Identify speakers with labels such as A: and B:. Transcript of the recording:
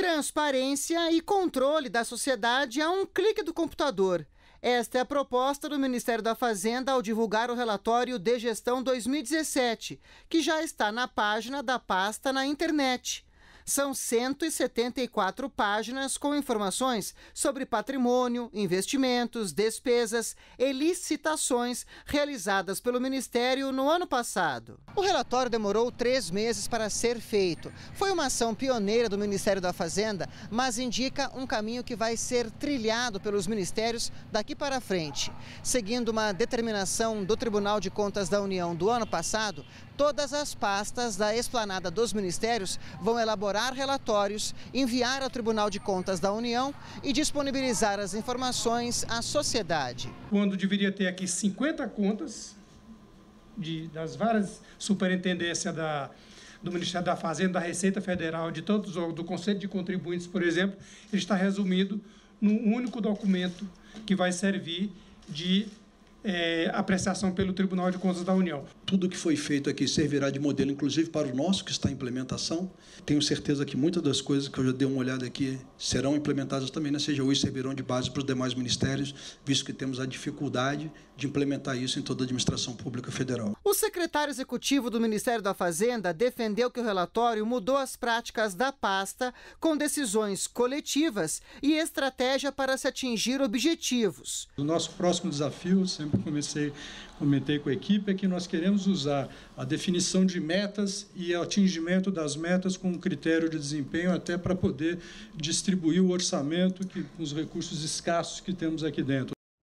A: Transparência e controle da sociedade a um clique do computador. Esta é a proposta do Ministério da Fazenda ao divulgar o relatório de gestão 2017, que já está na página da pasta na internet. São 174 páginas com informações sobre patrimônio, investimentos, despesas e licitações realizadas pelo Ministério no ano passado. O relatório demorou três meses para ser feito. Foi uma ação pioneira do Ministério da Fazenda, mas indica um caminho que vai ser trilhado pelos ministérios daqui para frente. Seguindo uma determinação do Tribunal de Contas da União do ano passado, todas as pastas da esplanada dos ministérios vão elaborar elaborar relatórios, enviar ao Tribunal de Contas da União e disponibilizar as informações
B: à sociedade. Quando deveria ter aqui 50 contas de, das várias superintendências da, do Ministério da Fazenda, da Receita Federal, de todos do Conselho de Contribuintes, por exemplo, ele está resumido num único documento que vai servir de é, pelo Tribunal de Contas da União.
C: Tudo que foi feito aqui servirá de modelo, inclusive para o nosso que está em implementação. Tenho certeza que muitas das coisas que eu já dei uma olhada aqui serão implementadas também na né? CGU e servirão de base para os demais ministérios, visto que temos a dificuldade de implementar isso em toda a administração pública federal.
A: O secretário executivo do Ministério da Fazenda defendeu que o relatório mudou as práticas da pasta com decisões coletivas e estratégia para se atingir
D: objetivos. O nosso próximo desafio, sempre eu comecei, comentei com a equipe, é que nós queremos usar a definição de metas e o atingimento das metas com um critério de desempenho até para poder distribuir o orçamento que, com os recursos escassos que temos aqui dentro.